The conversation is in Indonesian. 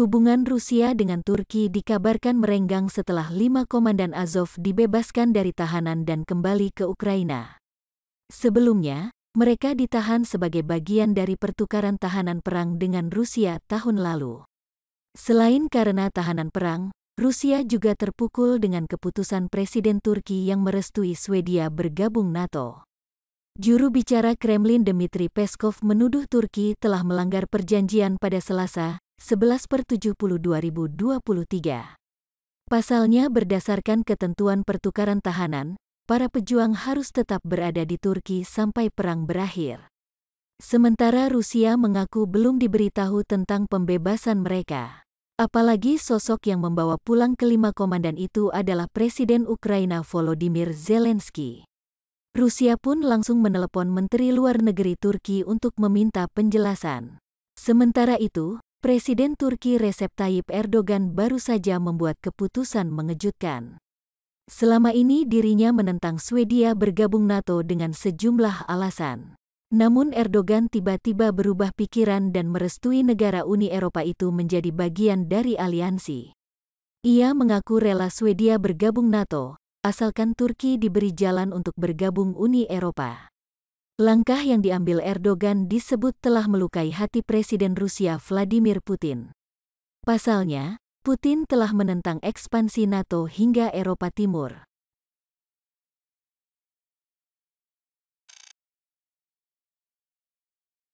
Hubungan Rusia dengan Turki dikabarkan merenggang setelah lima komandan Azov dibebaskan dari tahanan dan kembali ke Ukraina. Sebelumnya, mereka ditahan sebagai bagian dari pertukaran tahanan perang dengan Rusia tahun lalu. Selain karena tahanan perang, Rusia juga terpukul dengan keputusan Presiden Turki yang merestui Swedia bergabung NATO. Juru bicara Kremlin Dmitry Peskov menuduh Turki telah melanggar perjanjian pada Selasa, 11 per 70 2023. Pasalnya berdasarkan ketentuan pertukaran tahanan, para pejuang harus tetap berada di Turki sampai perang berakhir. Sementara Rusia mengaku belum diberitahu tentang pembebasan mereka. Apalagi sosok yang membawa pulang kelima komandan itu adalah Presiden Ukraina Volodymyr Zelensky. Rusia pun langsung menelepon Menteri Luar Negeri Turki untuk meminta penjelasan. Sementara itu, Presiden Turki Recep Tayyip Erdogan baru saja membuat keputusan mengejutkan. Selama ini dirinya menentang Swedia bergabung NATO dengan sejumlah alasan. Namun Erdogan tiba-tiba berubah pikiran dan merestui negara Uni Eropa itu menjadi bagian dari aliansi. Ia mengaku rela Swedia bergabung NATO, asalkan Turki diberi jalan untuk bergabung Uni Eropa. Langkah yang diambil Erdogan disebut telah melukai hati Presiden Rusia Vladimir Putin. Pasalnya, Putin telah menentang ekspansi NATO hingga Eropa Timur.